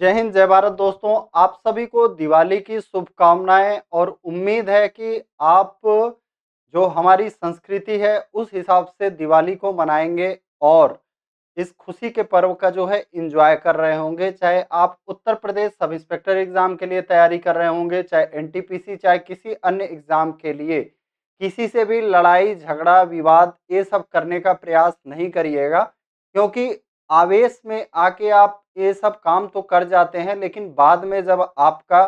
जय हिंद जय भारत दोस्तों आप सभी को दिवाली की शुभकामनाएं और उम्मीद है कि आप जो हमारी संस्कृति है उस हिसाब से दिवाली को मनाएंगे और इस खुशी के पर्व का जो है इंजॉय कर रहे होंगे चाहे आप उत्तर प्रदेश सब इंस्पेक्टर एग्ज़ाम के लिए तैयारी कर रहे होंगे चाहे एनटीपीसी चाहे किसी अन्य एग्ज़ाम के लिए किसी से भी लड़ाई झगड़ा विवाद ये सब करने का प्रयास नहीं करिएगा क्योंकि आवेश में आके आप ये सब काम तो कर जाते हैं लेकिन बाद में जब आपका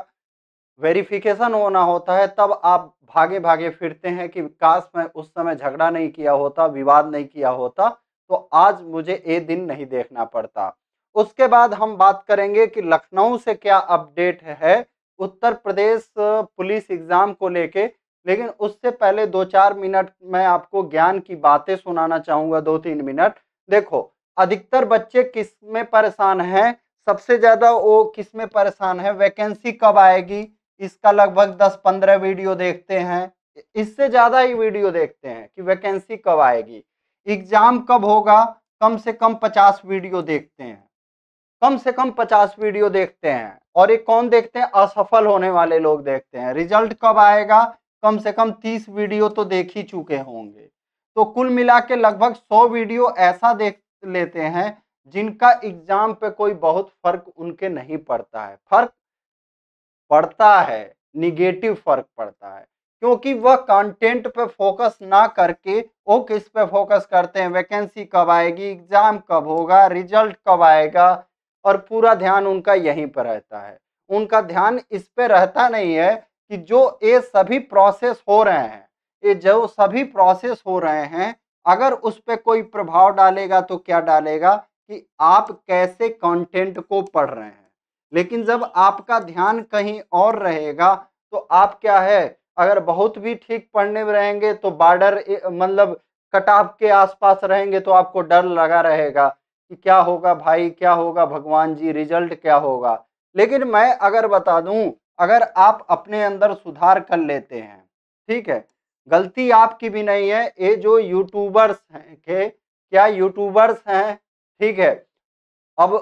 वेरिफिकेशन होना होता है तब आप भागे भागे फिरते हैं कि काश मैं उस समय झगड़ा नहीं किया होता विवाद नहीं किया होता तो आज मुझे ये दिन नहीं देखना पड़ता उसके बाद हम बात करेंगे कि लखनऊ से क्या अपडेट है उत्तर प्रदेश पुलिस एग्ज़ाम को लेके लेकिन उससे पहले दो चार मिनट मैं आपको ज्ञान की बातें सुनाना चाहूँगा दो तीन मिनट देखो अधिकतर बच्चे किस में परेशान है सबसे ज़्यादा वो किस में परेशान है वैकेंसी कब आएगी इसका लगभग 10-15 वीडियो देखते हैं इससे ज़्यादा ही वीडियो देखते हैं कि वैकेंसी कब आएगी एग्ज़ाम कब होगा कम से कम 50 वीडियो देखते हैं कम से कम 50 वीडियो देखते हैं और ये कौन देखते हैं असफल होने वाले लोग देखते हैं रिजल्ट कब आएगा कम से कम तीस वीडियो तो देख ही चुके होंगे तो कुल मिला के लगभग सौ वीडियो ऐसा देख लेते हैं जिनका एग्जाम पे कोई बहुत फर्क उनके नहीं पड़ता है फर्क पड़ता है निगेटिव फर्क पड़ता है क्योंकि वह कंटेंट पे फोकस ना करके वो किस पे फोकस करते हैं वैकेंसी कब आएगी एग्जाम कब होगा रिजल्ट कब आएगा और पूरा ध्यान उनका यहीं पर रहता है उनका ध्यान इस पे रहता नहीं है कि जो ये सभी प्रोसेस हो रहे हैं ये जो सभी प्रोसेस हो रहे हैं अगर उस पर कोई प्रभाव डालेगा तो क्या डालेगा कि आप कैसे कंटेंट को पढ़ रहे हैं लेकिन जब आपका ध्यान कहीं और रहेगा तो आप क्या है अगर बहुत भी ठीक पढ़ने में रहेंगे तो बॉर्डर मतलब कटाप के आसपास रहेंगे तो आपको डर लगा रहेगा कि क्या होगा भाई क्या होगा भगवान जी रिजल्ट क्या होगा लेकिन मैं अगर बता दूं अगर आप अपने अंदर सुधार कर लेते हैं ठीक है गलती आपकी भी नहीं है ये जो यूट्यूबर्स हैं के क्या यूट्यूबर्स हैं ठीक है अब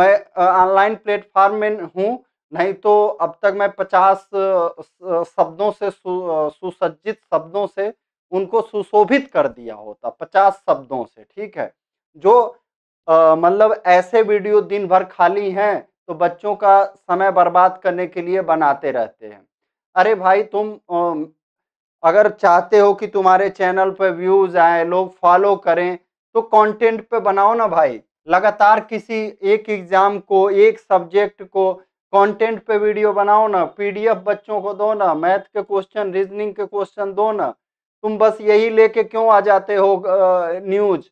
मैं ऑनलाइन प्लेटफॉर्म में हूँ नहीं तो अब तक मैं पचास शब्दों से सुसज्जित शब्दों से उनको सुशोभित कर दिया होता पचास शब्दों से ठीक है जो मतलब ऐसे वीडियो दिन भर खाली हैं तो बच्चों का समय बर्बाद करने के लिए बनाते रहते हैं अरे भाई तुम अगर चाहते हो कि तुम्हारे चैनल पर व्यूज आए लोग फॉलो करें तो कंटेंट पे बनाओ ना भाई लगातार किसी एक एग्जाम को एक सब्जेक्ट को कंटेंट पे वीडियो बनाओ ना पीडीएफ बच्चों को दो ना मैथ के क्वेश्चन रीजनिंग के क्वेश्चन दो ना तुम बस यही लेके क्यों आ जाते हो न्यूज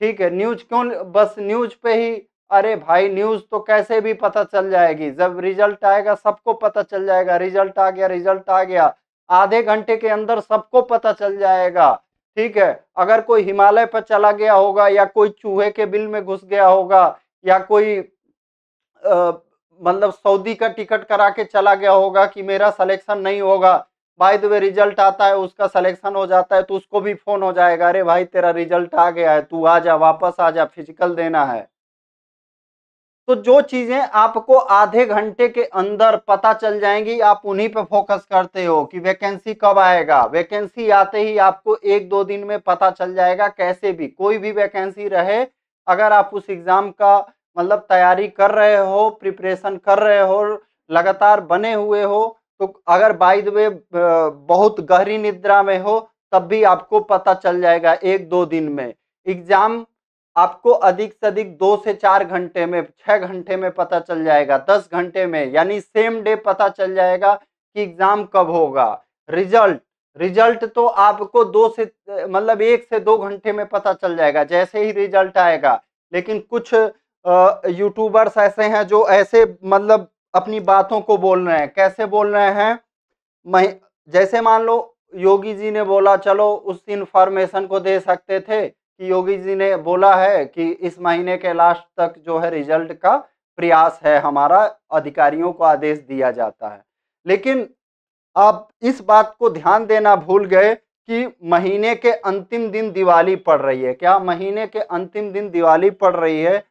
ठीक है न्यूज क्यों बस न्यूज पे ही अरे भाई न्यूज तो कैसे भी पता चल जाएगी जब रिजल्ट आएगा सबको पता चल जाएगा रिजल्ट आ गया रिजल्ट आ गया आधे घंटे के अंदर सबको पता चल जाएगा ठीक है अगर कोई हिमालय पर चला गया होगा या कोई चूहे के बिल में घुस गया होगा या कोई मतलब सऊदी का टिकट करा के चला गया होगा कि मेरा सिलेक्शन नहीं होगा बाय द वे रिजल्ट आता है उसका सिलेक्शन हो जाता है तो उसको भी फोन हो जाएगा अरे भाई तेरा रिजल्ट आ गया है तू आ जा वापस आ जा फिजिकल देना है तो जो चीजें आपको आधे घंटे के अंदर पता चल जाएंगी आप उन्हीं पे फोकस करते हो कि वैकेंसी कब आएगा वैकेंसी आते ही आपको एक दो दिन में पता चल जाएगा कैसे भी कोई भी वैकेंसी रहे अगर आप उस एग्ज़ाम का मतलब तैयारी कर रहे हो प्रिपरेशन कर रहे हो लगातार बने हुए हो तो अगर बाई दे वे बहुत गहरी निद्रा में हो तब भी आपको पता चल जाएगा एक दो दिन में एग्ज़ाम आपको अधिक से अधिक दो से चार घंटे में छः घंटे में पता चल जाएगा दस घंटे में यानी सेम डे पता चल जाएगा कि एग्ज़ाम कब होगा रिजल्ट रिजल्ट तो आपको दो से मतलब एक से दो घंटे में पता चल जाएगा जैसे ही रिजल्ट आएगा लेकिन कुछ यूट्यूबर्स ऐसे हैं जो ऐसे मतलब अपनी बातों को बोल रहे हैं कैसे बोल रहे हैं जैसे मान लो योगी जी ने बोला चलो उस इन्फॉर्मेशन को दे सकते थे कि योगी जी ने बोला है कि इस महीने के लास्ट तक जो है रिजल्ट का प्रयास है हमारा अधिकारियों को आदेश दिया जाता है लेकिन आप इस बात को ध्यान देना भूल गए कि महीने के अंतिम दिन दिवाली पड़ रही है क्या महीने के अंतिम दिन दिवाली पड़ रही है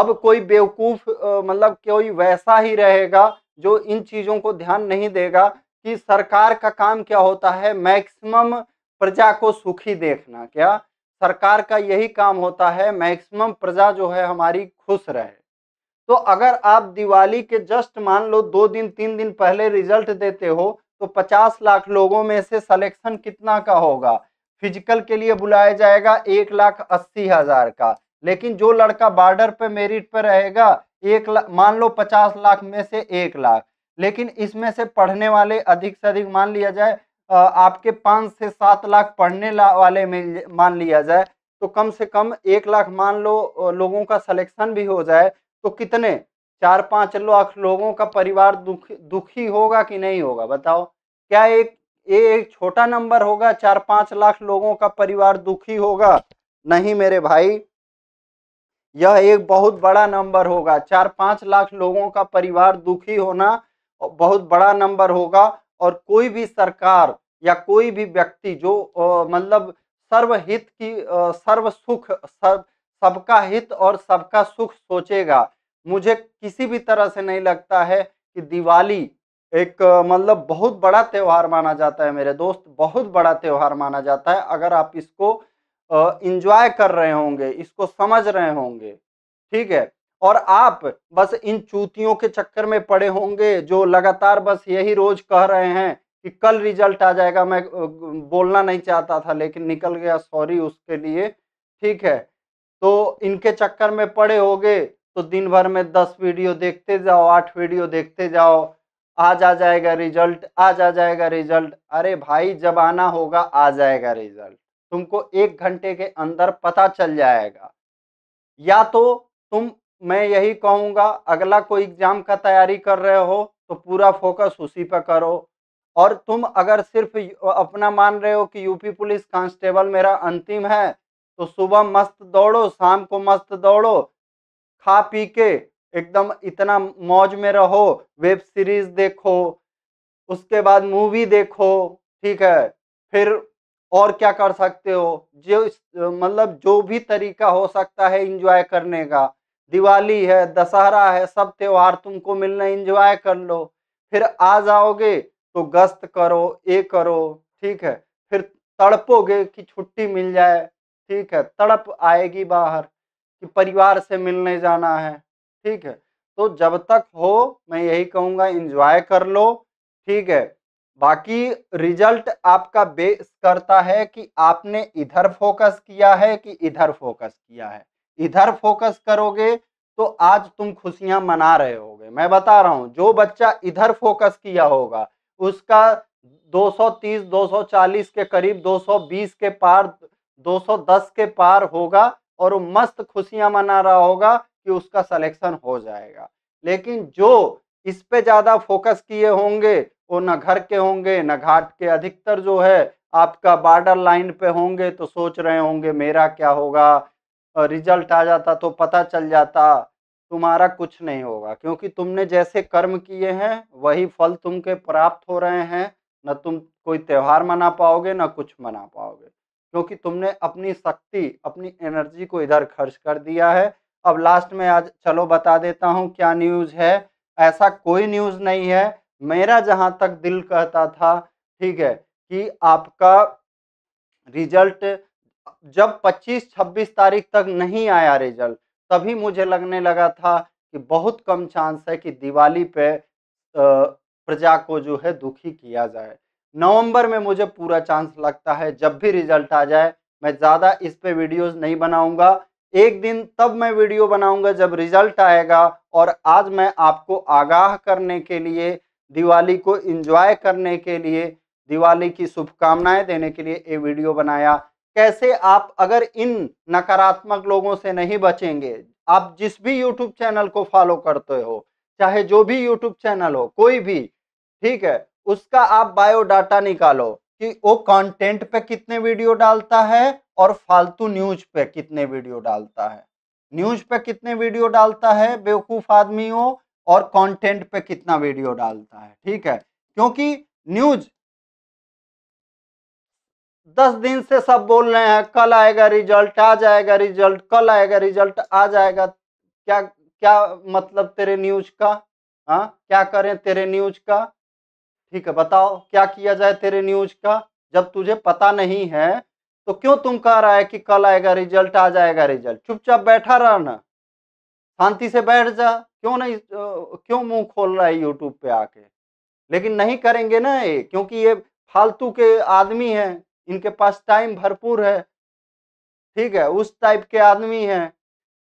अब कोई बेवकूफ़ मतलब कोई वैसा ही रहेगा जो इन चीज़ों को ध्यान नहीं देगा कि सरकार का काम क्या होता है मैक्सिमम प्रजा को सुखी देखना क्या सरकार का यही काम होता है मैक्सिमम प्रजा जो है हमारी खुश रहे तो अगर आप दिवाली के जस्ट मान लो दो दिन तीन दिन पहले रिजल्ट देते हो तो 50 लाख लोगों में से सिलेक्शन कितना का होगा फिजिकल के लिए बुलाया जाएगा एक लाख अस्सी हजार का लेकिन जो लड़का बॉर्डर पे मेरिट पे रहेगा एक लाख मान लो पचास लाख में से एक लाख लेकिन इसमें से पढ़ने वाले अधिक से अधिक मान लिया जाए आपके पाँच से सात लाख पढ़ने ला वाले मिल मान लिया जाए तो कम से कम एक लाख मान लो लोगों का सिलेक्शन भी हो जाए तो कितने चार पाँच लाख लोगों का परिवार दुख दुखी होगा कि नहीं होगा बताओ क्या एक ये एक छोटा नंबर होगा चार पाँच लाख लोगों का परिवार दुखी होगा नहीं मेरे भाई यह एक बहुत बड़ा नंबर होगा चार पाँच लाख लोगों का परिवार दुखी होना बहुत बड़ा नंबर होगा और कोई भी सरकार या कोई भी व्यक्ति जो मतलब सर्वहित की सर्व सुख सर्व सबका हित और सबका सुख सोचेगा मुझे किसी भी तरह से नहीं लगता है कि दिवाली एक मतलब बहुत बड़ा त्यौहार माना जाता है मेरे दोस्त बहुत बड़ा त्यौहार माना जाता है अगर आप इसको इंजॉय कर रहे होंगे इसको समझ रहे होंगे ठीक है और आप बस इन चूतियों के चक्कर में पड़े होंगे जो लगातार बस यही रोज कह रहे हैं कि कल रिजल्ट आ जाएगा मैं बोलना नहीं चाहता था लेकिन निकल गया सॉरी उसके लिए ठीक है तो इनके चक्कर में पड़े होगे तो दिन भर में दस वीडियो देखते जाओ आठ वीडियो देखते जाओ आज आ जाएगा रिजल्ट आज आ जाएगा रिजल्ट अरे भाई जब आना होगा आ जाएगा रिजल्ट तुमको एक घंटे के अंदर पता चल जाएगा या तो तुम मैं यही कहूँगा अगला कोई एग्ज़ाम का तैयारी कर रहे हो तो पूरा फोकस उसी पर करो और तुम अगर सिर्फ अपना मान रहे हो कि यूपी पुलिस कांस्टेबल मेरा अंतिम है तो सुबह मस्त दौड़ो शाम को मस्त दौड़ो खा पी के एकदम इतना मौज में रहो वेब सीरीज देखो उसके बाद मूवी देखो ठीक है फिर और क्या कर सकते हो जो मतलब जो भी तरीका हो सकता है इंजॉय करने का दिवाली है दशहरा है सब त्यौहार तुमको मिलना इंजॉय कर लो फिर आ जाओगे तो गश्त करो ये करो ठीक है फिर तड़पोगे कि छुट्टी मिल जाए ठीक है तड़प आएगी बाहर कि परिवार से मिलने जाना है ठीक है तो जब तक हो मैं यही कहूँगा इंजॉय कर लो ठीक है बाकी रिजल्ट आपका बेस करता है कि आपने इधर फोकस किया है कि इधर फोकस किया है इधर फोकस करोगे तो आज तुम खुशियां मना रहे होगे मैं बता रहा हूं जो बच्चा इधर फोकस किया होगा उसका 230 240 के करीब 220 के पार 210 के पार होगा और वो मस्त खुशियां मना रहा होगा कि उसका सिलेक्शन हो जाएगा लेकिन जो इस पे ज़्यादा फोकस किए होंगे वो न घर के होंगे न घाट के अधिकतर जो है आपका बॉर्डर लाइन पे होंगे तो सोच रहे होंगे मेरा क्या होगा रिजल्ट आ जाता तो पता चल जाता तुम्हारा कुछ नहीं होगा क्योंकि तुमने जैसे कर्म किए हैं वही फल तुमके प्राप्त हो रहे हैं न तुम कोई त्यौहार मना पाओगे ना कुछ मना पाओगे क्योंकि तुमने अपनी शक्ति अपनी एनर्जी को इधर खर्च कर दिया है अब लास्ट में आज चलो बता देता हूँ क्या न्यूज़ है ऐसा कोई न्यूज़ नहीं है मेरा जहाँ तक दिल कहता था ठीक है कि आपका रिजल्ट जब 25-26 तारीख तक नहीं आया रिजल्ट तभी मुझे लगने लगा था कि बहुत कम चांस है कि दिवाली पे प्रजा को जो है दुखी किया जाए नवंबर में मुझे पूरा चांस लगता है जब भी रिजल्ट आ जाए मैं ज़्यादा इस पे वीडियोस नहीं बनाऊंगा एक दिन तब मैं वीडियो बनाऊंगा जब रिजल्ट आएगा और आज मैं आपको आगाह करने के लिए दिवाली को इंजॉय करने के लिए दिवाली की शुभकामनाएँ देने के लिए ये वीडियो बनाया कैसे आप अगर इन नकारात्मक लोगों से नहीं बचेंगे आप जिस भी यूट्यूब चैनल को फॉलो करते हो चाहे जो भी यूट्यूब चैनल हो कोई भी ठीक है उसका आप बायोडाटा निकालो कि वो कंटेंट पे कितने वीडियो डालता है और फालतू न्यूज पे कितने वीडियो डालता है न्यूज पे कितने वीडियो डालता है बेवकूफ आदमी हो और कंटेंट पे कितना वीडियो डालता है ठीक है क्योंकि न्यूज दस दिन से सब बोल रहे हैं कल आएगा रिजल्ट आ जाएगा रिजल्ट कल आएगा रिजल्ट आ जाएगा क्या क्या मतलब तेरे न्यूज का हाँ क्या करें तेरे न्यूज का ठीक है बताओ क्या किया जाए तेरे न्यूज का जब तुझे पता नहीं है तो क्यों तुम कह रहा है कि कल आएगा रिजल्ट आ जाएगा रिजल्ट चुपचाप बैठा रहा ना शांति से बैठ जा क्यों नहीं क्यों मुंह खोल रहा है यूट्यूब पे आके लेकिन नहीं करेंगे ना ये क्योंकि ये फालतू के आदमी हैं इनके पास टाइम भरपूर है ठीक है उस टाइप के आदमी हैं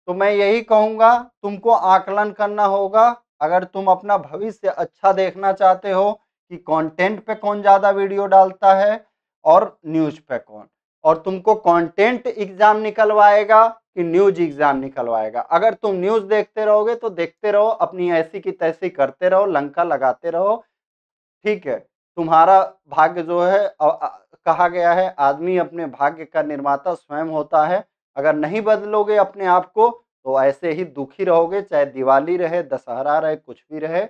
तो मैं यही कहूँगा तुमको आकलन करना होगा अगर तुम अपना भविष्य अच्छा देखना चाहते हो कि कंटेंट पे कौन ज़्यादा वीडियो डालता है और न्यूज पे कौन और तुमको कंटेंट एग्जाम निकलवाएगा कि न्यूज एग्जाम निकलवाएगा अगर तुम न्यूज देखते रहोगे तो देखते रहो अपनी ऐसी की तैसी करते रहो लंका लगाते रहो ठीक है तुम्हारा भाग्य जो है कहा गया है आदमी अपने भाग्य का निर्माता स्वयं होता है अगर नहीं बदलोगे अपने आप को तो ऐसे ही दुखी रहोगे चाहे दिवाली रहे दशहरा रहे कुछ भी रहे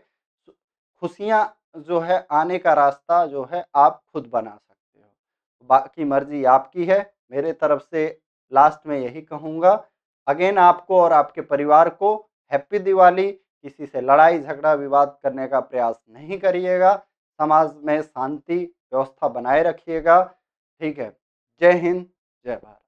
खुशियाँ जो है आने का रास्ता जो है आप खुद बना सकते हो बाकी मर्जी आपकी है मेरे तरफ से लास्ट में यही कहूँगा अगेन आपको और आपके परिवार को हैप्पी दिवाली किसी से लड़ाई झगड़ा विवाद करने का प्रयास नहीं करिएगा समाज में शांति व्यवस्था बनाए रखिएगा ठीक है जय हिंद जय भारत